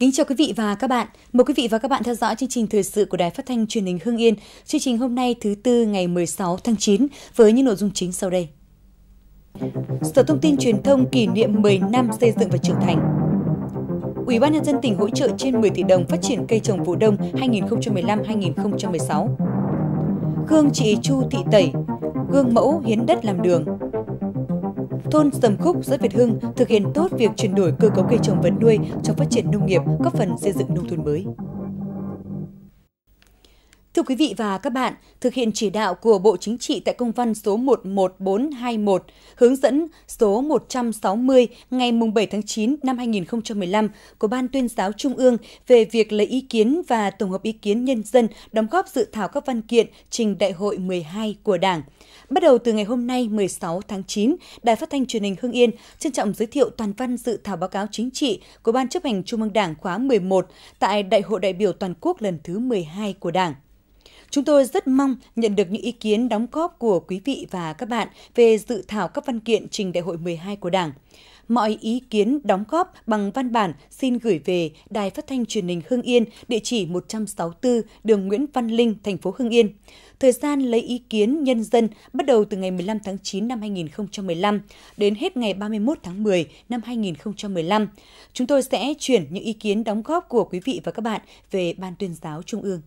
Kính chào quý vị và các bạn. Mời quý vị và các bạn theo dõi chương trình thời sự của Đài Phát thanh Truyền hình Hưng Yên. Chương trình hôm nay thứ tư ngày 16 tháng 9 với những nội dung chính sau đây. Sở Thông tin Truyền thông kỷ niệm 10 năm xây dựng và trưởng thành. Ủy ban nhân dân tỉnh hỗ trợ trên 10 tỷ đồng phát triển cây trồng vụ đông 2015-2016. Gương chị Chu Thị Tẩy, gương mẫu hiến đất làm đường, thôn Sầm Khúc, xã Việt Hưng thực hiện tốt việc chuyển đổi cơ cấu cây trồng vật nuôi trong phát triển nông nghiệp, góp phần xây dựng nông thôn mới. Thưa quý vị và các bạn, thực hiện chỉ đạo của Bộ Chính trị tại công văn số 11421, hướng dẫn số 160 ngày 7 tháng 9 năm 2015 của Ban tuyên giáo Trung ương về việc lấy ý kiến và tổng hợp ý kiến nhân dân đóng góp dự thảo các văn kiện trình đại hội 12 của Đảng. Bắt đầu từ ngày hôm nay 16 tháng 9, Đài Phát thanh Truyền hình Hưng Yên trân trọng giới thiệu toàn văn dự thảo báo cáo chính trị của Ban chấp hành Trung ương Đảng khóa 11 tại Đại hội đại biểu toàn quốc lần thứ 12 của Đảng. Chúng tôi rất mong nhận được những ý kiến đóng góp của quý vị và các bạn về dự thảo các văn kiện trình đại hội 12 của Đảng. Mọi ý kiến đóng góp bằng văn bản xin gửi về Đài Phát thanh Truyền hình Hưng Yên, địa chỉ 164 đường Nguyễn Văn Linh, thành phố Hưng Yên. Thời gian lấy ý kiến nhân dân bắt đầu từ ngày 15 tháng 9 năm 2015 đến hết ngày 31 tháng 10 năm 2015. Chúng tôi sẽ chuyển những ý kiến đóng góp của quý vị và các bạn về Ban tuyên giáo Trung ương.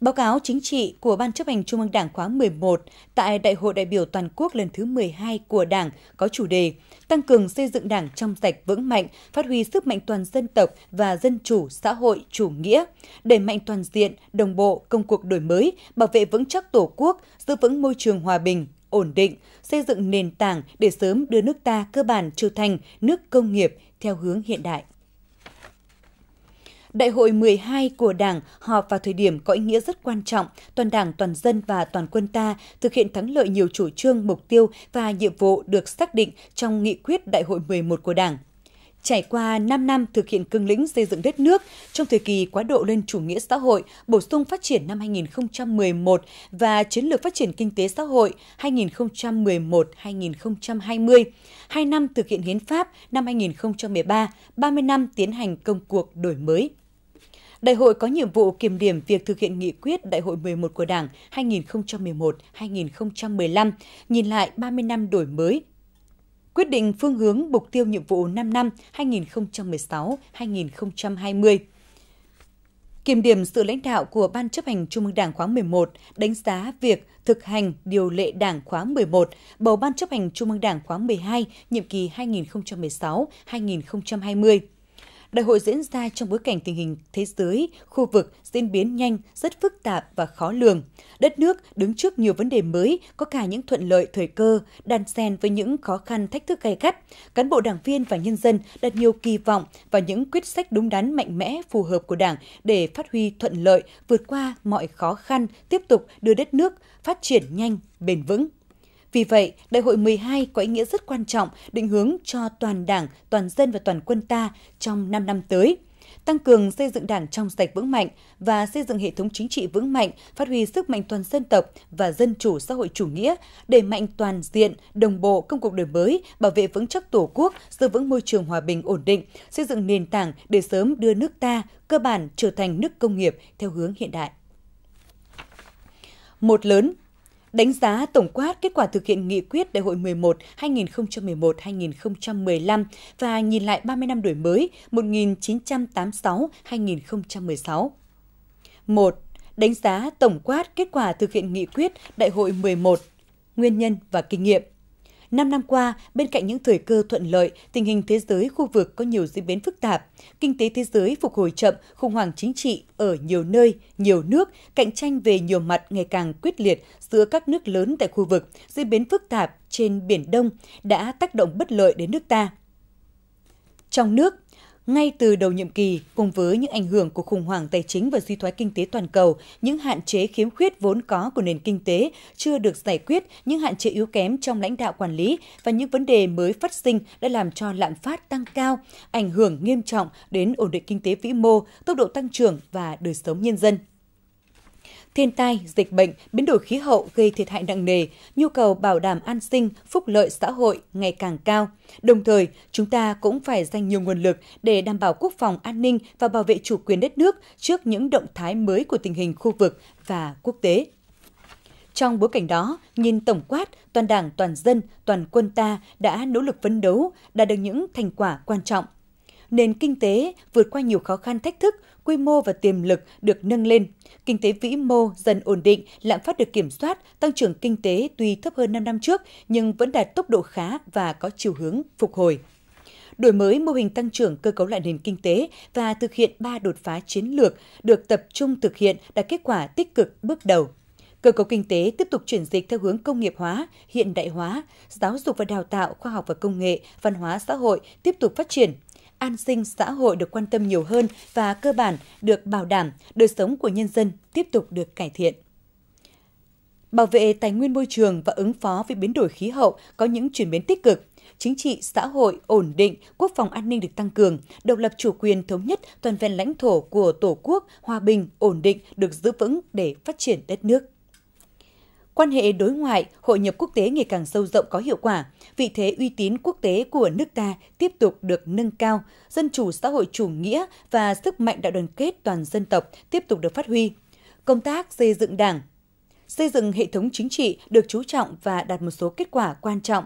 Báo cáo chính trị của Ban chấp hành Trung ương Đảng khóa 11 tại Đại hội đại biểu toàn quốc lần thứ 12 của Đảng có chủ đề Tăng cường xây dựng Đảng trong sạch vững mạnh, phát huy sức mạnh toàn dân tộc và dân chủ xã hội chủ nghĩa, đẩy mạnh toàn diện, đồng bộ công cuộc đổi mới, bảo vệ vững chắc Tổ quốc, giữ vững môi trường hòa bình, ổn định, xây dựng nền tảng để sớm đưa nước ta cơ bản trở thành nước công nghiệp theo hướng hiện đại. Đại hội 12 của Đảng họp vào thời điểm có ý nghĩa rất quan trọng, toàn Đảng, toàn dân và toàn quân ta thực hiện thắng lợi nhiều chủ trương, mục tiêu và nhiệm vụ được xác định trong nghị quyết Đại hội 11 của Đảng. Trải qua 5 năm thực hiện cương lĩnh xây dựng đất nước trong thời kỳ quá độ lên chủ nghĩa xã hội, bổ sung phát triển năm 2011 và chiến lược phát triển kinh tế xã hội 2011-2020, 2 năm thực hiện hiến pháp năm 2013, 30 năm tiến hành công cuộc đổi mới. Đại hội có nhiệm vụ kiểm điểm việc thực hiện nghị quyết Đại hội 11 của Đảng 2011-2015, nhìn lại 30 năm đổi mới, quyết định phương hướng mục tiêu nhiệm vụ 5 năm 2016-2020. Kiểm điểm sự lãnh đạo của Ban chấp hành Trung ương Đảng khóa 11, đánh giá việc thực hành điều lệ Đảng khóa 11, bầu Ban chấp hành Trung ương Đảng khóa 12, nhiệm kỳ 2016-2020. Đại hội diễn ra trong bối cảnh tình hình thế giới, khu vực diễn biến nhanh, rất phức tạp và khó lường. Đất nước đứng trước nhiều vấn đề mới, có cả những thuận lợi thời cơ, đan xen với những khó khăn thách thức gay gắt. Cán bộ đảng viên và nhân dân đặt nhiều kỳ vọng vào những quyết sách đúng đắn mạnh mẽ phù hợp của Đảng để phát huy thuận lợi, vượt qua mọi khó khăn, tiếp tục đưa đất nước phát triển nhanh, bền vững. Vì vậy, Đại hội 12 có ý nghĩa rất quan trọng định hướng cho toàn Đảng, toàn dân và toàn quân ta trong 5 năm tới tăng cường xây dựng đảng trong sạch vững mạnh và xây dựng hệ thống chính trị vững mạnh, phát huy sức mạnh toàn dân tộc và dân chủ xã hội chủ nghĩa, đẩy mạnh toàn diện, đồng bộ công cuộc đổi mới, bảo vệ vững chắc tổ quốc, giữ vững môi trường hòa bình ổn định, xây dựng nền tảng để sớm đưa nước ta cơ bản trở thành nước công nghiệp theo hướng hiện đại. Một lớn, Đánh giá tổng quát kết quả thực hiện nghị quyết Đại hội 11 2011-2015 và nhìn lại 30 năm đổi mới 1986-2016. 1. Đánh giá tổng quát kết quả thực hiện nghị quyết Đại hội 11, nguyên nhân và kinh nghiệm. Năm năm qua, bên cạnh những thời cơ thuận lợi, tình hình thế giới khu vực có nhiều diễn biến phức tạp. Kinh tế thế giới phục hồi chậm, khủng hoảng chính trị ở nhiều nơi, nhiều nước, cạnh tranh về nhiều mặt ngày càng quyết liệt giữa các nước lớn tại khu vực, diễn biến phức tạp trên Biển Đông đã tác động bất lợi đến nước ta. Trong nước, ngay từ đầu nhiệm kỳ, cùng với những ảnh hưởng của khủng hoảng tài chính và suy thoái kinh tế toàn cầu, những hạn chế khiếm khuyết vốn có của nền kinh tế chưa được giải quyết, những hạn chế yếu kém trong lãnh đạo quản lý và những vấn đề mới phát sinh đã làm cho lạm phát tăng cao, ảnh hưởng nghiêm trọng đến ổn định kinh tế vĩ mô, tốc độ tăng trưởng và đời sống nhân dân thiên tai, dịch bệnh, biến đổi khí hậu gây thiệt hại nặng nề, nhu cầu bảo đảm an sinh, phúc lợi xã hội ngày càng cao. Đồng thời, chúng ta cũng phải dành nhiều nguồn lực để đảm bảo quốc phòng an ninh và bảo vệ chủ quyền đất nước trước những động thái mới của tình hình khu vực và quốc tế. Trong bối cảnh đó, nhìn tổng quát, toàn đảng, toàn dân, toàn quân ta đã nỗ lực phấn đấu, đạt được những thành quả quan trọng – nền kinh tế vượt qua nhiều khó khăn thách thức, quy mô và tiềm lực được nâng lên. Kinh tế vĩ mô dần ổn định, lạm phát được kiểm soát, tăng trưởng kinh tế tuy thấp hơn 5 năm trước nhưng vẫn đạt tốc độ khá và có chiều hướng phục hồi đổi mới mô hình tăng trưởng cơ cấu lại nền kinh tế và thực hiện ba đột phá chiến lược được tập trung thực hiện đạt kết quả tích cực bước đầu. Cơ cấu kinh tế tiếp tục chuyển dịch theo hướng công nghiệp hóa, hiện đại hóa, giáo dục và đào tạo, khoa học và công nghệ, văn hóa xã hội tiếp tục phát triển, an sinh xã hội được quan tâm nhiều hơn và cơ bản được bảo đảm, đời sống của nhân dân tiếp tục được cải thiện. Bảo vệ tài nguyên môi trường và ứng phó với biến đổi khí hậu có những chuyển biến tích cực, chính trị, xã hội ổn định, quốc phòng an ninh được tăng cường, độc lập chủ quyền thống nhất toàn vẹn lãnh thổ của Tổ quốc, hòa bình, ổn định được giữ vững để phát triển đất nước. Quan hệ đối ngoại, hội nhập quốc tế ngày càng sâu rộng có hiệu quả, vị thế uy tín quốc tế của nước ta tiếp tục được nâng cao, dân chủ xã hội chủ nghĩa và sức mạnh đại đoàn kết toàn dân tộc tiếp tục được phát huy. Công tác xây dựng Đảng, xây dựng hệ thống chính trị được chú trọng và đạt một số kết quả quan trọng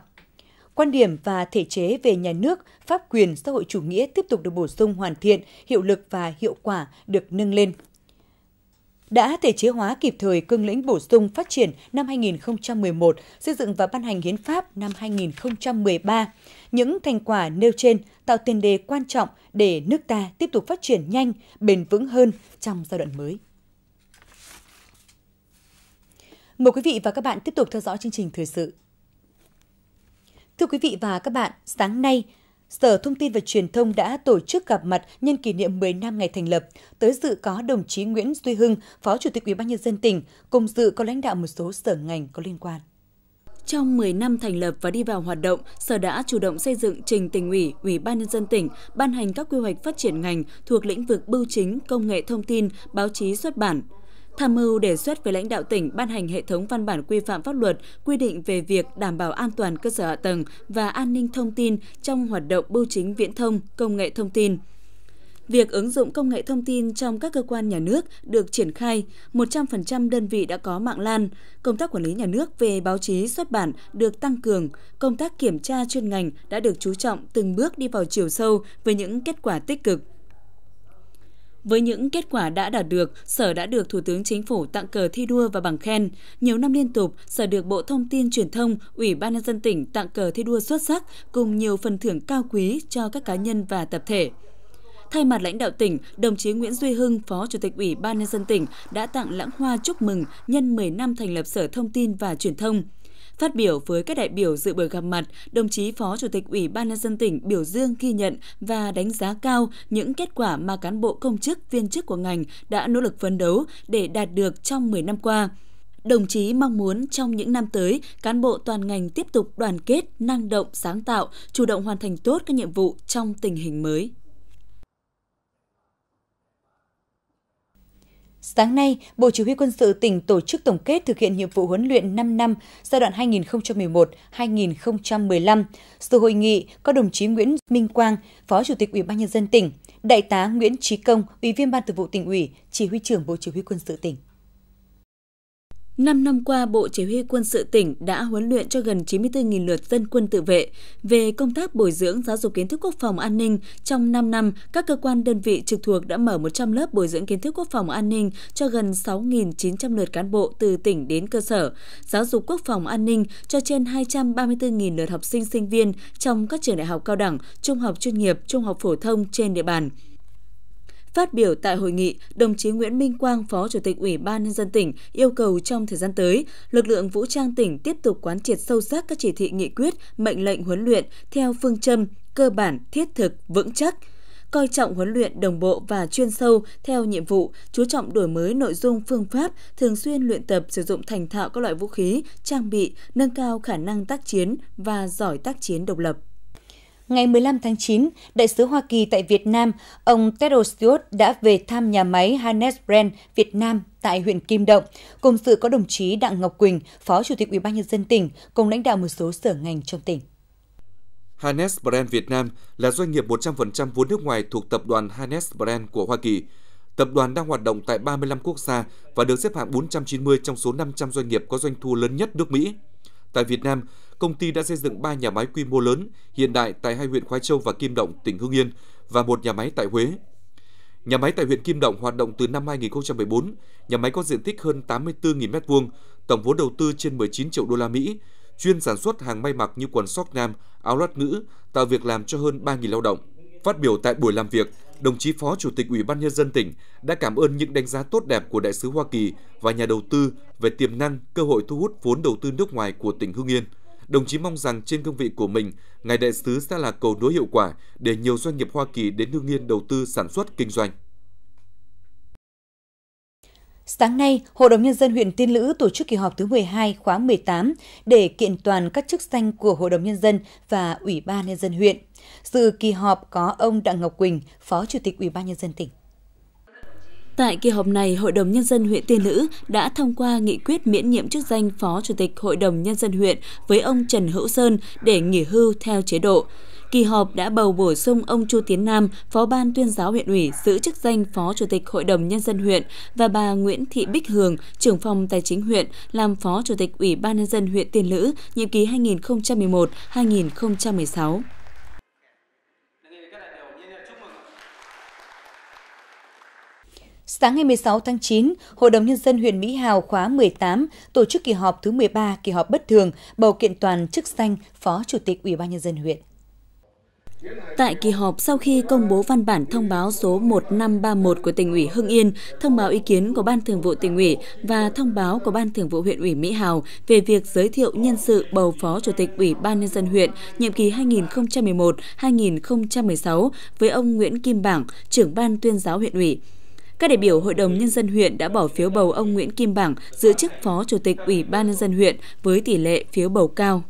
quan điểm và thể chế về nhà nước, pháp quyền xã hội chủ nghĩa tiếp tục được bổ sung hoàn thiện, hiệu lực và hiệu quả được nâng lên đã thể chế hóa kịp thời cương lĩnh bổ sung phát triển năm 2011, xây dựng và ban hành hiến pháp năm 2013. Những thành quả nêu trên tạo tiền đề quan trọng để nước ta tiếp tục phát triển nhanh, bền vững hơn trong giai đoạn mới. Mời quý vị và các bạn tiếp tục theo dõi chương trình thời sự. Thưa quý vị và các bạn, sáng nay, Sở Thông tin và Truyền thông đã tổ chức gặp mặt nhân kỷ niệm 10 năm ngày thành lập. Tới dự có đồng chí Nguyễn Duy Hưng, Phó Chủ tịch Ủy ban nhân dân tỉnh, cùng dự có lãnh đạo một số sở ngành có liên quan. Trong 10 năm thành lập và đi vào hoạt động, Sở đã chủ động xây dựng trình tỉnh ủy, ủy ban nhân dân tỉnh, ban hành các quy hoạch phát triển ngành thuộc lĩnh vực bưu chính, công nghệ thông tin, báo chí xuất bản – tham mưu đề xuất với lãnh đạo tỉnh ban hành hệ thống văn bản quy phạm pháp luật quy định về việc đảm bảo an toàn cơ sở hạ tầng và an ninh thông tin trong hoạt động bưu chính viễn thông, công nghệ thông tin. Việc ứng dụng công nghệ thông tin trong các cơ quan nhà nước được triển khai, 100% đơn vị đã có mạng LAN, công tác quản lý nhà nước về báo chí xuất bản được tăng cường, công tác kiểm tra chuyên ngành đã được chú trọng từng bước đi vào chiều sâu với những kết quả tích cực. Với những kết quả đã đạt được, Sở đã được Thủ tướng Chính phủ tặng cờ thi đua và bằng khen. Nhiều năm liên tục, Sở được Bộ Thông tin Truyền thông, Ủy ban nhân dân tỉnh tặng cờ thi đua xuất sắc cùng nhiều phần thưởng cao quý cho các cá nhân và tập thể. Thay mặt lãnh đạo tỉnh, đồng chí Nguyễn Duy Hưng, Phó Chủ tịch Ủy ban nhân dân tỉnh đã tặng lãng hoa chúc mừng nhân 10 năm thành lập Sở Thông tin và Truyền thông. Phát biểu với các đại biểu dự buổi gặp mặt, đồng chí Phó Chủ tịch Ủy ban nhân dân tỉnh biểu dương ghi nhận và đánh giá cao những kết quả mà cán bộ công chức viên chức của ngành đã nỗ lực phấn đấu để đạt được trong 10 năm qua. Đồng chí mong muốn trong những năm tới, cán bộ toàn ngành tiếp tục đoàn kết, năng động, sáng tạo, chủ động hoàn thành tốt các nhiệm vụ trong tình hình mới. Sáng nay, Bộ Chỉ huy Quân sự tỉnh tổ chức tổng kết thực hiện nhiệm vụ huấn luyện 5 năm giai đoạn 2011-2015. Sự hội nghị có đồng chí Nguyễn Minh Quang, Phó Chủ tịch Ủy ban Nhân dân tỉnh, Đại tá Nguyễn Chí Công, Ủy viên Ban Thường vụ tỉnh ủy, Chỉ huy trưởng Bộ Chỉ huy Quân sự tỉnh. 5 năm qua, Bộ Chỉ huy Quân sự tỉnh đã huấn luyện cho gần 94.000 lượt dân quân tự vệ. Về công tác bồi dưỡng giáo dục kiến thức quốc phòng an ninh, trong 5 năm, các cơ quan đơn vị trực thuộc đã mở 100 lớp bồi dưỡng kiến thức quốc phòng an ninh cho gần 6.900 lượt cán bộ từ tỉnh đến cơ sở, giáo dục quốc phòng an ninh cho trên 234.000 lượt học sinh sinh viên trong các trường đại học cao đẳng, trung học chuyên nghiệp, trung học phổ thông trên địa bàn. Phát biểu tại hội nghị, đồng chí Nguyễn Minh Quang, Phó Chủ tịch Ủy ban Nhân dân tỉnh yêu cầu trong thời gian tới, lực lượng vũ trang tỉnh tiếp tục quán triệt sâu sắc các chỉ thị nghị quyết, mệnh lệnh huấn luyện theo phương châm cơ bản, thiết thực, vững chắc – coi trọng huấn luyện đồng bộ và chuyên sâu theo nhiệm vụ, chú trọng đổi mới nội dung phương pháp, thường xuyên luyện tập sử dụng thành thạo các loại vũ khí, trang bị, nâng cao khả năng tác chiến và giỏi tác chiến độc lập ngày 15 tháng 9, Đại sứ Hoa Kỳ tại Việt Nam, ông Tedros Stewart đã về thăm nhà máy Hannes Brand Việt Nam tại huyện Kim Động. Cùng sự có đồng chí Đặng Ngọc Quỳnh, Phó Chủ tịch UBND tỉnh, cùng lãnh đạo một số sở ngành trong tỉnh. Hannes Brand Việt Nam là doanh nghiệp 100% vốn nước ngoài thuộc tập đoàn Hannes Brand của Hoa Kỳ. Tập đoàn đang hoạt động tại 35 quốc gia và được xếp hạng 490 trong số 500 doanh nghiệp có doanh thu lớn nhất nước Mỹ. Tại Việt Nam, công ty đã xây dựng 3 nhà máy quy mô lớn, hiện đại tại hai huyện Khoái Châu và Kim Động, tỉnh Hưng Yên và một nhà máy tại Huế. Nhà máy tại huyện Kim Động hoạt động từ năm 2014, nhà máy có diện tích hơn 84.000 m2, tổng vốn đầu tư trên 19 triệu đô la Mỹ, chuyên sản xuất hàng may mặc như quần sóc nam, áo lót nữ, tạo việc làm cho hơn 3.000 lao động. Phát biểu tại buổi làm việc, đồng chí Phó Chủ tịch Ủy ban Nhân dân tỉnh đã cảm ơn những đánh giá tốt đẹp của Đại sứ Hoa Kỳ và nhà đầu tư về tiềm năng, cơ hội thu hút vốn đầu tư nước ngoài của tỉnh Hưng Yên – Đồng chí mong rằng trên cương vị của mình, ngài đại sứ sẽ là cầu nối hiệu quả để nhiều doanh nghiệp Hoa Kỳ đến Hương Yên đầu tư sản xuất kinh doanh. Sáng nay, Hội đồng Nhân dân huyện Tiên Lữ tổ chức kỳ họp thứ 12 khóa 18 để kiện toàn các chức danh của Hội đồng Nhân dân và Ủy ban Nhân dân huyện. Dự kỳ họp có ông Đặng Ngọc Quỳnh, Phó Chủ tịch Ủy ban Nhân dân tỉnh. Tại kỳ họp này, Hội đồng Nhân dân huyện Tiên Lữ đã thông qua nghị quyết miễn nhiệm chức danh Phó Chủ tịch Hội đồng Nhân dân huyện với ông Trần Hữu Sơn để nghỉ hưu theo chế độ. Kỳ họp đã bầu bổ sung ông Chu Tiến Nam, Phó Ban tuyên giáo huyện ủy, giữ chức danh Phó Chủ tịch Hội đồng Nhân dân huyện và bà Nguyễn Thị Bích Hường, trưởng phòng Tài chính huyện, làm Phó Chủ tịch Ủy ban Nhân dân huyện Tiên Lữ, nhiệm kỳ 2011-2016. Sáng ngày 16 tháng 9, Hội đồng Nhân dân huyện Mỹ Hào khóa 18 tổ chức kỳ họp thứ 13, kỳ họp bất thường, bầu kiện toàn chức danh Phó Chủ tịch Ủy ban Nhân dân huyện. Tại kỳ họp sau khi công bố văn bản thông báo số 1531 của tỉnh ủy Hưng Yên, thông báo ý kiến của Ban Thường vụ tỉnh ủy và thông báo của Ban Thường vụ huyện ủy Mỹ Hào về việc giới thiệu nhân sự bầu phó chủ tịch Ủy ban nhân dân huyện nhiệm kỳ 2011-2016 với ông Nguyễn Kim Bảng, trưởng ban tuyên giáo huyện ủy. Các đại biểu Hội đồng Nhân dân huyện đã bỏ phiếu bầu ông Nguyễn Kim Bảng giữ chức Phó Chủ tịch Ủy ban Nhân dân huyện với tỷ lệ phiếu bầu cao.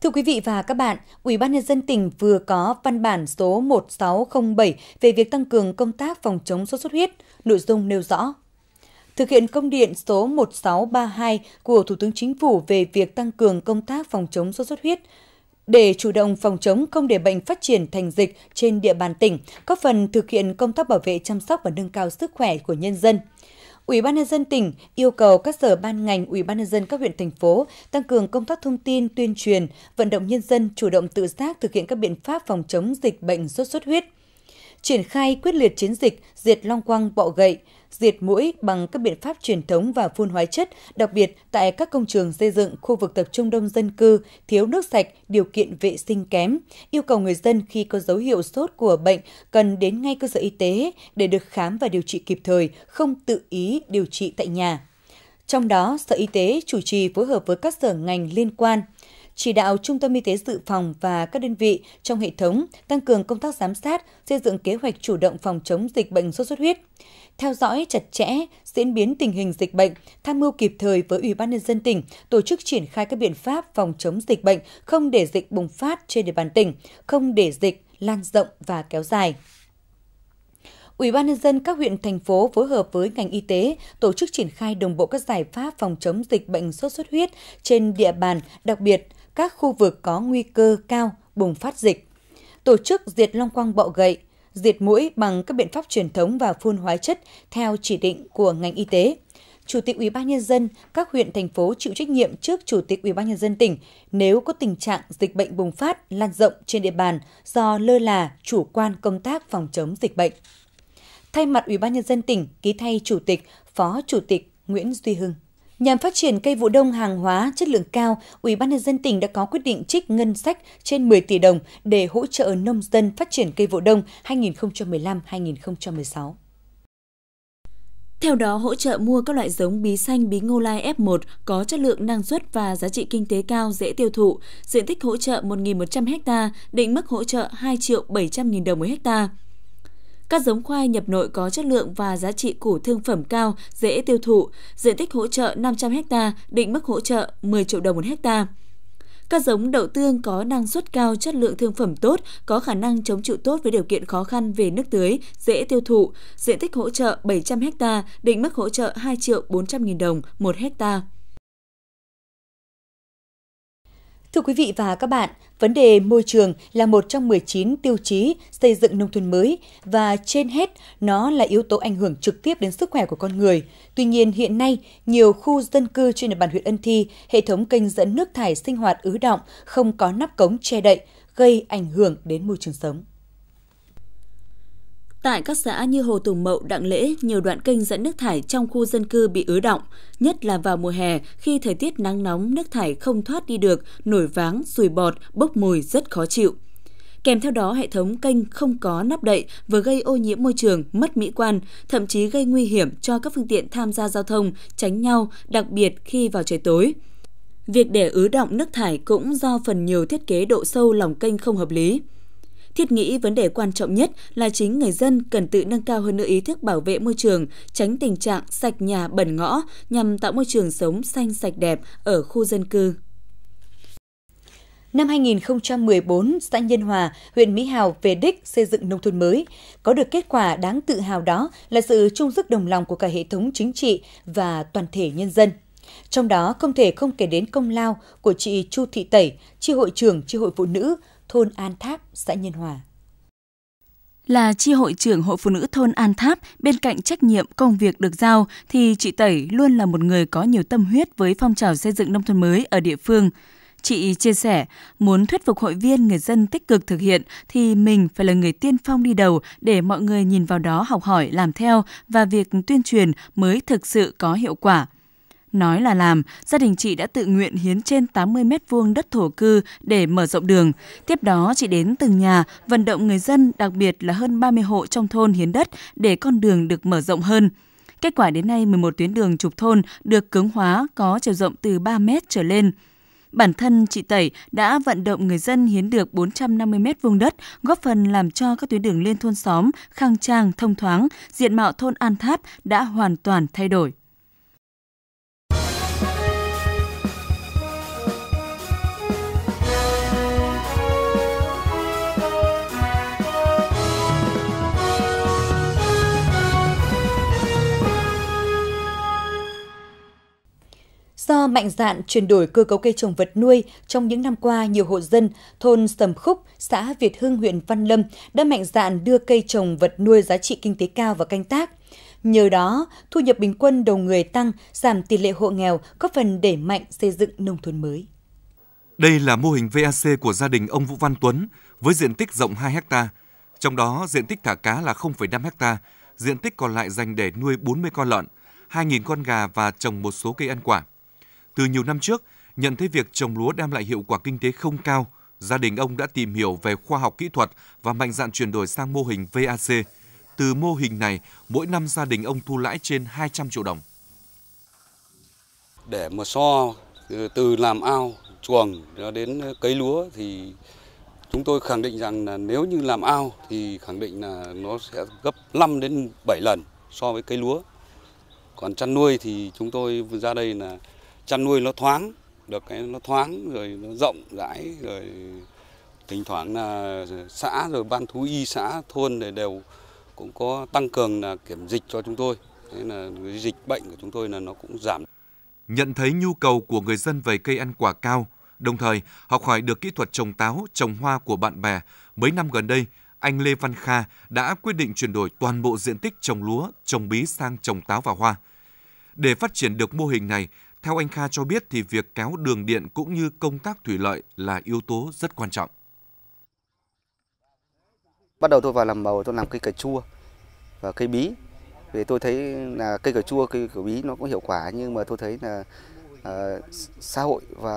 Thưa quý vị và các bạn, Ủy ban nhân dân tỉnh vừa có văn bản số 1607 về việc tăng cường công tác phòng chống sốt xuất huyết, nội dung nêu rõ: Thực hiện công điện số 1632 của Thủ tướng Chính phủ về việc tăng cường công tác phòng chống sốt xuất huyết, để chủ động phòng chống không để bệnh phát triển thành dịch trên địa bàn tỉnh, góp phần thực hiện công tác bảo vệ chăm sóc và nâng cao sức khỏe của nhân dân. Ủy ban nhân dân tỉnh yêu cầu các sở ban ngành, ủy ban nhân dân các huyện thành phố tăng cường công tác thông tin, tuyên truyền, vận động nhân dân chủ động tự giác thực hiện các biện pháp phòng chống dịch bệnh sốt xuất huyết. Triển khai quyết liệt chiến dịch diệt long quăng bọ gậy, diệt mũi bằng các biện pháp truyền thống và phun hóa chất, đặc biệt tại các công trường xây dựng khu vực tập trung đông dân cư, thiếu nước sạch, điều kiện vệ sinh kém. Yêu cầu người dân khi có dấu hiệu sốt của bệnh cần đến ngay cơ sở y tế để được khám và điều trị kịp thời, không tự ý điều trị tại nhà. Trong đó, Sở Y tế chủ trì phối hợp với các sở ngành liên quan chỉ đạo Trung tâm Y tế Dự phòng và các đơn vị trong hệ thống tăng cường công tác giám sát, xây dựng kế hoạch chủ động phòng chống dịch bệnh sốt xuất huyết, theo dõi chặt chẽ diễn biến tình hình dịch bệnh, tham mưu kịp thời với Ủy ban nhân dân tỉnh tổ chức triển khai các biện pháp phòng chống dịch bệnh, không để dịch bùng phát trên địa bàn tỉnh, không để dịch lan rộng và kéo dài. Ủy ban nhân dân các huyện thành phố phối hợp với ngành y tế tổ chức triển khai đồng bộ các giải pháp phòng chống dịch bệnh sốt xuất huyết trên địa bàn, đặc biệt các khu vực có nguy cơ cao bùng phát dịch, tổ chức diệt long quang bọ gậy, diệt mũi bằng các biện pháp truyền thống và phun hóa chất theo chỉ định của ngành y tế. Chủ tịch Ủy ban nhân dân các huyện thành phố chịu trách nhiệm trước Chủ tịch Ủy ban nhân dân tỉnh nếu có tình trạng dịch bệnh bùng phát lan rộng trên địa bàn do lơ là chủ quan công tác phòng chống dịch bệnh. Thay mặt Ủy ban nhân dân tỉnh ký thay Chủ tịch, Phó Chủ tịch Nguyễn Duy Hưng Nhằm phát triển cây vụ đông hàng hóa chất lượng cao, Ủy ban nhân dân tỉnh đã có quyết định trích ngân sách trên 10 tỷ đồng để hỗ trợ nông dân phát triển cây vụ đông 2015-2016. Theo đó, hỗ trợ mua các loại giống bí xanh, bí ngô lai F1 có chất lượng năng suất và giá trị kinh tế cao dễ tiêu thụ. Diện tích hỗ trợ 1.100 ha, định mức hỗ trợ 2 triệu 700 000 đồng một hectare các giống khoai nhập nội có chất lượng và giá trị củ thương phẩm cao, dễ tiêu thụ, diện tích hỗ trợ 500 ha, định mức hỗ trợ 10 triệu đồng một hectare. Các giống đậu tương có năng suất cao, chất lượng thương phẩm tốt, có khả năng chống chịu tốt với điều kiện khó khăn về nước tưới, dễ tiêu thụ, diện tích hỗ trợ 700 ha, định mức hỗ trợ 2 triệu 400 nghìn đồng một hectare. Thưa quý vị và các bạn, vấn đề môi trường là một trong 19 tiêu chí xây dựng nông thôn mới và trên hết nó là yếu tố ảnh hưởng trực tiếp đến sức khỏe của con người. Tuy nhiên hiện nay, nhiều khu dân cư trên địa bàn huyện Ân Thi, hệ thống kênh dẫn nước thải sinh hoạt ứ động, không có nắp cống che đậy, gây ảnh hưởng đến môi trường sống. Tại các xã như Hồ Tùng Mậu, Đặng Lễ, nhiều đoạn kênh dẫn nước thải trong khu dân cư bị ứ động, nhất là vào mùa hè khi thời tiết nắng nóng nước thải không thoát đi được, nổi váng, sùi bọt, bốc mùi rất khó chịu. Kèm theo đó, hệ thống kênh không có nắp đậy vừa gây ô nhiễm môi trường, mất mỹ quan, thậm chí gây nguy hiểm cho các phương tiện tham gia giao thông tránh nhau, đặc biệt khi vào trời tối. Việc để ứ động nước thải cũng do phần nhiều thiết kế độ sâu lòng kênh không hợp lý. Thiết nghĩ vấn đề quan trọng nhất là chính người dân cần tự nâng cao hơn nữa ý thức bảo vệ môi trường, tránh tình trạng sạch nhà bẩn ngõ nhằm tạo môi trường sống xanh sạch đẹp ở khu dân cư. Năm 2014, xã Nhân Hòa, huyện Mỹ Hào về đích xây dựng nông thôn mới. Có được kết quả đáng tự hào đó là sự chung sức đồng lòng của cả hệ thống chính trị và toàn thể nhân dân. Trong đó không thể không kể đến công lao của chị Chu Thị Tẩy, chi hội trưởng chi hội phụ nữ, thôn An Tháp, xã Nhân Hòa. Là chi hội trưởng Hội Phụ Nữ thôn An Tháp, bên cạnh trách nhiệm công việc được giao thì chị Tẩy luôn là một người có nhiều tâm huyết với phong trào xây dựng nông thôn mới ở địa phương. Chị chia sẻ, muốn thuyết phục hội viên người dân tích cực thực hiện thì mình phải là người tiên phong đi đầu để mọi người nhìn vào đó học hỏi, làm theo và việc tuyên truyền mới thực sự có hiệu quả. Nói là làm, gia đình chị đã tự nguyện hiến trên 80 mét vuông đất thổ cư để mở rộng đường. Tiếp đó chị đến từng nhà vận động người dân, đặc biệt là hơn 30 hộ trong thôn hiến đất để con đường được mở rộng hơn. Kết quả đến nay 11 tuyến đường trục thôn được cứng hóa có chiều rộng từ 3 mét trở lên. Bản thân chị Tẩy đã vận động người dân hiến được 450 mét vuông đất, góp phần làm cho các tuyến đường liên thôn xóm khang trang, thông thoáng, diện mạo thôn An Tháp đã hoàn toàn thay đổi. Do mạnh dạn chuyển đổi cơ cấu cây trồng vật nuôi, trong những năm qua, nhiều hộ dân thôn Sầm Khúc, xã Việt Hưng, huyện Văn Lâm đã mạnh dạn đưa cây trồng vật nuôi giá trị kinh tế cao vào canh tác. Nhờ đó, thu nhập bình quân đầu người tăng, giảm tỷ lệ hộ nghèo, góp phần đẩy mạnh xây dựng nông thôn mới. Đây là mô hình VAC của gia đình ông Vũ Văn Tuấn với diện tích rộng 2 hecta, trong đó diện tích thả cá là 0,5 hecta, diện tích còn lại dành để nuôi 40 con lợn, 2.000 con gà và trồng một số cây ăn quả. Từ nhiều năm trước, nhận thấy việc trồng lúa đem lại hiệu quả kinh tế không cao, gia đình ông đã tìm hiểu về khoa học kỹ thuật và mạnh dạn chuyển đổi sang mô hình VAC. Từ mô hình này, mỗi năm gia đình ông thu lãi trên 200 triệu đồng. Để mà so từ làm ao, chuồng cho đến cấy lúa thì chúng tôi khẳng định rằng là nếu như làm ao thì khẳng định là nó sẽ gấp 5 đến 7 lần so với cây lúa. Còn chăn nuôi thì chúng tôi ra đây là chăn nuôi nó thoáng được cái nó thoáng rồi nó rộng rãi rồi thỉnh thoảng là xã rồi ban thú y xã thôn để đều cũng có tăng cường là kiểm dịch cho chúng tôi thế là dịch bệnh của chúng tôi là nó cũng giảm nhận thấy nhu cầu của người dân về cây ăn quả cao đồng thời học hỏi được kỹ thuật trồng táo trồng hoa của bạn bè mấy năm gần đây anh Lê Văn Kha đã quyết định chuyển đổi toàn bộ diện tích trồng lúa, trồng bí sang trồng táo và hoa. Để phát triển được mô hình này, theo anh Kha cho biết thì việc kéo đường điện cũng như công tác thủy lợi là yếu tố rất quan trọng. Bắt đầu tôi vào làm màu tôi làm cây cà chua và cây bí. Vì tôi thấy là cây cà chua, cây cà bí nó cũng hiệu quả nhưng mà tôi thấy là à, xã hội và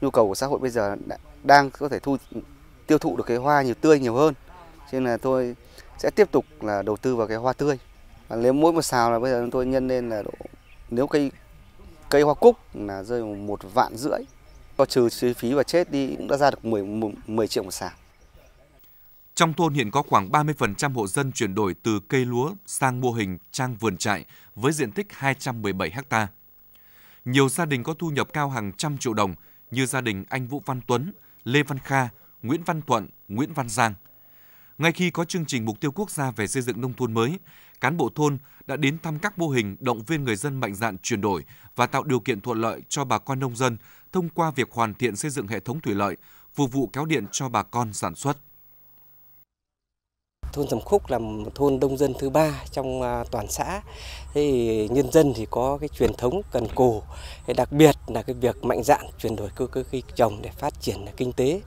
nhu cầu của xã hội bây giờ đang có thể thu tiêu thụ được cái hoa nhiều tươi nhiều hơn. Cho nên là tôi sẽ tiếp tục là đầu tư vào cái hoa tươi. Và nếu mỗi một xào là bây giờ tôi nhân lên là độ nếu cây cây hoa cúc là rơi một vạn rưỡi cho trừ chi phí và chết đi cũng đã ra được 10, 10 triệu một sào. Trong thôn hiện có khoảng 30% hộ dân chuyển đổi từ cây lúa sang mô hình trang vườn trại với diện tích 217 ha. Nhiều gia đình có thu nhập cao hàng trăm triệu đồng như gia đình anh Vũ Văn Tuấn, Lê Văn Kha, Nguyễn Văn Thuận, Nguyễn Văn Giang – ngay khi có chương trình mục tiêu quốc gia về xây dựng nông thôn mới, cán bộ thôn đã đến thăm các mô hình động viên người dân mạnh dạn chuyển đổi và tạo điều kiện thuận lợi cho bà con nông dân thông qua việc hoàn thiện xây dựng hệ thống thủy lợi, phục vụ kéo điện cho bà con sản xuất. Thôn Sầm Khúc là một thôn đông dân thứ ba trong à, toàn xã. Thì nhân dân thì có cái truyền thống cần cù, đặc biệt là cái việc mạnh dạn chuyển đổi cơ cơ khí trồng để phát triển kinh tế.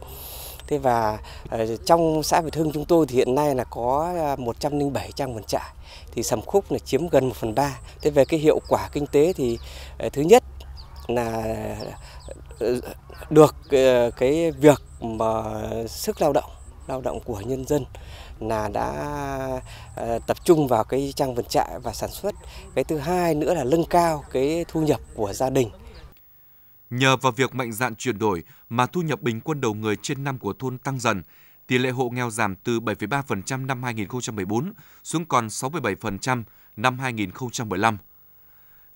Thế và ờ, trong xã Việt Hưng chúng tôi thì hiện nay là có 107 ờ, trang vườn trại thì sầm khúc là chiếm gần 1 phần 3. Thế về cái hiệu quả kinh tế thì ờ, thứ nhất là được cái việc mà sức lao động lao động của nhân dân là đã tập trung vào cái trang vườn trại và sản xuất cái thứ hai nữa là nâng cao cái thu nhập của gia đình Nhờ vào việc mạnh dạn chuyển đổi mà thu nhập bình quân đầu người trên năm của thôn tăng dần, tỷ lệ hộ nghèo giảm từ 7,3% năm 2014 xuống còn 6,7% năm 2015.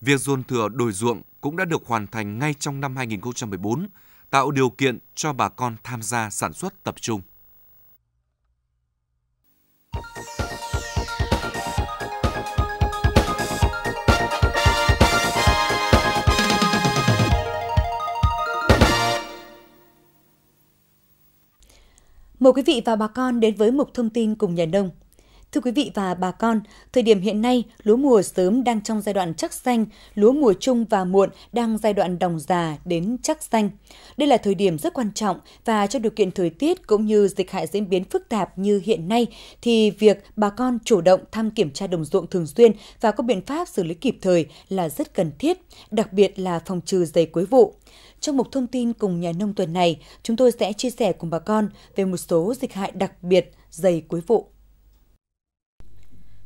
Việc dồn thừa đổi ruộng cũng đã được hoàn thành ngay trong năm 2014, tạo điều kiện cho bà con tham gia sản xuất tập trung. Mời quý vị và bà con đến với mục thông tin cùng nhà nông. Thưa quý vị và bà con, thời điểm hiện nay, lúa mùa sớm đang trong giai đoạn chắc xanh, lúa mùa trung và muộn đang giai đoạn đồng già đến chắc xanh. Đây là thời điểm rất quan trọng và trong điều kiện thời tiết cũng như dịch hại diễn biến phức tạp như hiện nay thì việc bà con chủ động thăm kiểm tra đồng ruộng thường xuyên và có biện pháp xử lý kịp thời là rất cần thiết, đặc biệt là phòng trừ dày cuối vụ. Trong mục thông tin cùng nhà nông tuần này, chúng tôi sẽ chia sẻ cùng bà con về một số dịch hại đặc biệt dày cuối vụ.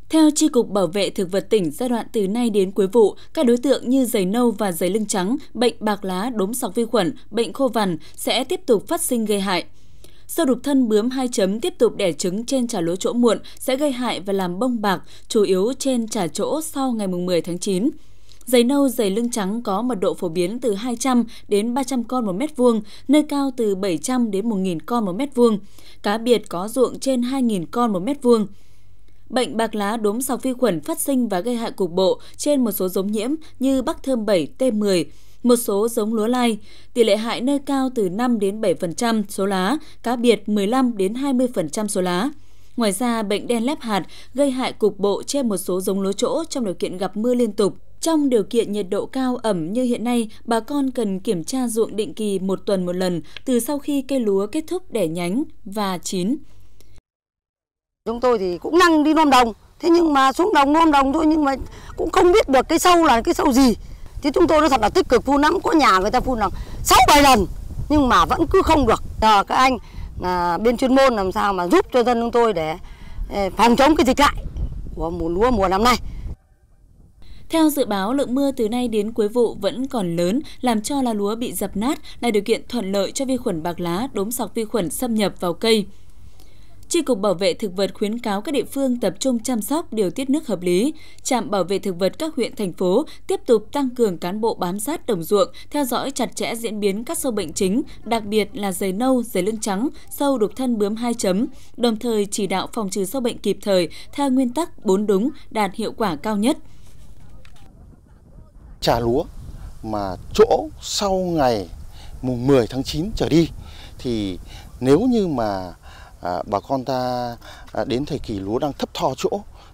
Theo Tri Cục Bảo vệ Thực vật tỉnh, giai đoạn từ nay đến cuối vụ, các đối tượng như giày nâu và giày lưng trắng, bệnh bạc lá, đốm sọc vi khuẩn, bệnh khô vằn sẽ tiếp tục phát sinh gây hại. Sâu đục thân bướm hai chấm tiếp tục đẻ trứng trên trà lúa chỗ muộn sẽ gây hại và làm bông bạc, chủ yếu trên trà chỗ sau ngày 10 tháng 9. Giấy nâu dày lưng trắng có mật độ phổ biến từ 200 đến 300 con một mét vuông, nơi cao từ 700 đến 1.000 con một mét vuông. Cá biệt có ruộng trên 2.000 con một mét vuông. Bệnh bạc lá đốm sọc vi khuẩn phát sinh và gây hại cục bộ trên một số giống nhiễm như Bắc Thơm 7, T10, một số giống lúa lai. Tỷ lệ hại nơi cao từ 5 đến 7% số lá, cá biệt 15 đến 20% số lá. Ngoài ra, bệnh đen lép hạt gây hại cục bộ trên một số giống lúa chỗ trong điều kiện gặp mưa liên tục. Trong điều kiện nhiệt độ cao ẩm như hiện nay, bà con cần kiểm tra ruộng định kỳ một tuần một lần từ sau khi cây lúa kết thúc đẻ nhánh và chín. Chúng tôi thì cũng năng đi nom đồng, thế nhưng mà xuống đồng nom đồng thôi nhưng mà cũng không biết được cái sâu là cái sâu gì. Thế chúng tôi nó thật là tích cực phun lắm, có nhà người ta phun là 6 7 lần nhưng mà vẫn cứ không được. Giờ các anh à, bên chuyên môn làm sao mà giúp cho dân chúng tôi để à, phòng chống cái dịch hại của mùa lúa mùa năm nay. Theo dự báo, lượng mưa từ nay đến cuối vụ vẫn còn lớn, làm cho lá lúa bị dập nát là điều kiện thuận lợi cho vi khuẩn bạc lá, đốm sọc vi khuẩn xâm nhập vào cây. Chi cục Bảo vệ thực vật khuyến cáo các địa phương tập trung chăm sóc, điều tiết nước hợp lý. Trạm bảo vệ thực vật các huyện thành phố tiếp tục tăng cường cán bộ bám sát đồng ruộng, theo dõi chặt chẽ diễn biến các sâu bệnh chính, đặc biệt là dày nâu, dày lưng trắng, sâu đục thân bướm hai chấm, đồng thời chỉ đạo phòng trừ sâu bệnh kịp thời theo nguyên tắc bốn đúng đạt hiệu quả cao nhất trà lúa mà chỗ sau ngày mùng 10 tháng 9 trở đi thì nếu như mà à, bà con ta à, đến thời kỳ lúa đang thấp thò chỗ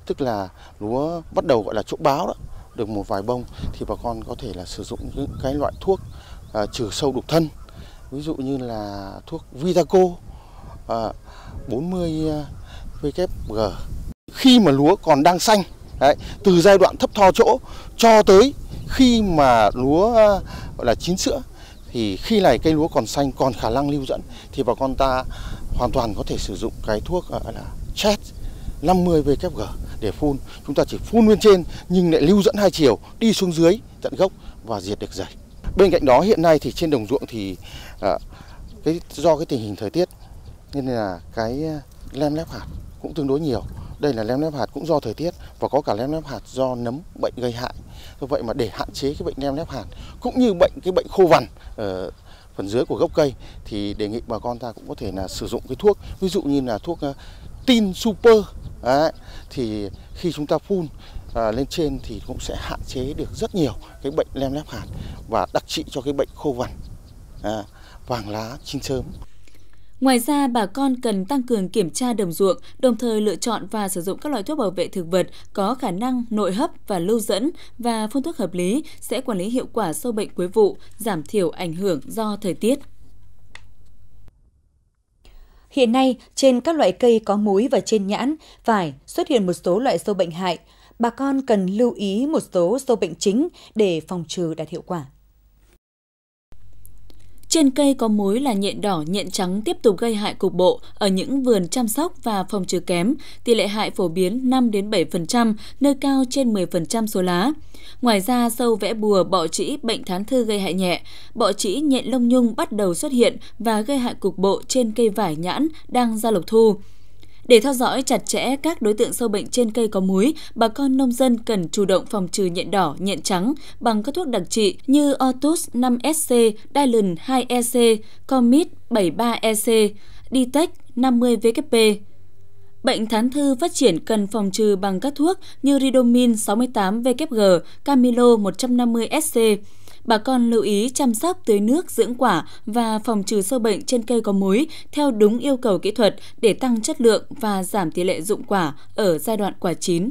tức là lúa bắt đầu gọi là chỗ báo đó được một vài bông thì bà con có thể là sử dụng những cái loại thuốc à, trừ sâu đục thân ví dụ như là thuốc Vitaco à, 40 WG à, khi mà lúa còn đang xanh đấy, từ giai đoạn thấp thò chỗ cho tới khi mà lúa ờ, gọi là chín sữa thì khi này cây lúa còn xanh còn khả năng lưu dẫn thì bà con ta hoàn toàn có thể sử dụng cái thuốc ờ, gọi là chat 50 WG để phun. Chúng ta chỉ phun bên trên nhưng lại lưu dẫn hai chiều đi xuống dưới tận gốc và diệt được rầy Bên cạnh đó hiện nay thì trên đồng ruộng thì à, cái do cái tình hình thời tiết nên là cái lem lép hạt cũng tương đối nhiều. Đây là lem nếp hạt cũng do thời tiết và có cả lem nếp hạt do nấm bệnh gây hại. Do vậy mà để hạn chế cái bệnh lem nếp hạt cũng như bệnh cái bệnh khô vằn ở phần dưới của gốc cây thì đề nghị bà con ta cũng có thể là sử dụng cái thuốc ví dụ như là thuốc ờ, tin super Đấy, thì khi chúng ta phun à, lên trên thì cũng sẽ hạn chế được rất nhiều cái bệnh lem lép hạt và đặc trị cho cái bệnh khô vằn à, vàng lá chín sớm. Ngoài ra, bà con cần tăng cường kiểm tra đồng ruộng, đồng thời lựa chọn và sử dụng các loại thuốc bảo vệ thực vật có khả năng nội hấp và lưu dẫn và phun thuốc hợp lý sẽ quản lý hiệu quả sâu bệnh cuối vụ, giảm thiểu ảnh hưởng do thời tiết. Hiện nay, trên các loại cây có múi và trên nhãn, vải xuất hiện một số loại sâu bệnh hại. Bà con cần lưu ý một số sâu bệnh chính để phòng trừ đạt hiệu quả. Trên cây có mối là nhện đỏ, nhện trắng tiếp tục gây hại cục bộ ở những vườn chăm sóc và phòng trừ kém, tỷ lệ hại phổ biến 5 đến 7%, nơi cao trên 10% số lá. Ngoài ra, sâu vẽ bùa, bọ trĩ, bệnh thán thư gây hại nhẹ, bọ trĩ nhện lông nhung bắt đầu xuất hiện và gây hại cục bộ trên cây vải nhãn đang ra lộc thu. Để theo dõi chặt chẽ các đối tượng sâu bệnh trên cây có muối, bà con nông dân cần chủ động phòng trừ nhện đỏ, nhện trắng bằng các thuốc đặc trị như Otus 5SC, Dylan 2EC, Comit 73EC, Ditech 50VKP. Bệnh thán thư phát triển cần phòng trừ bằng các thuốc như Ridomin 68 VKG, Camilo 150 SC, Bà con lưu ý chăm sóc tưới nước dưỡng quả và phòng trừ sâu bệnh trên cây có múi theo đúng yêu cầu kỹ thuật để tăng chất lượng và giảm tỷ lệ dụng quả ở giai đoạn quả chín.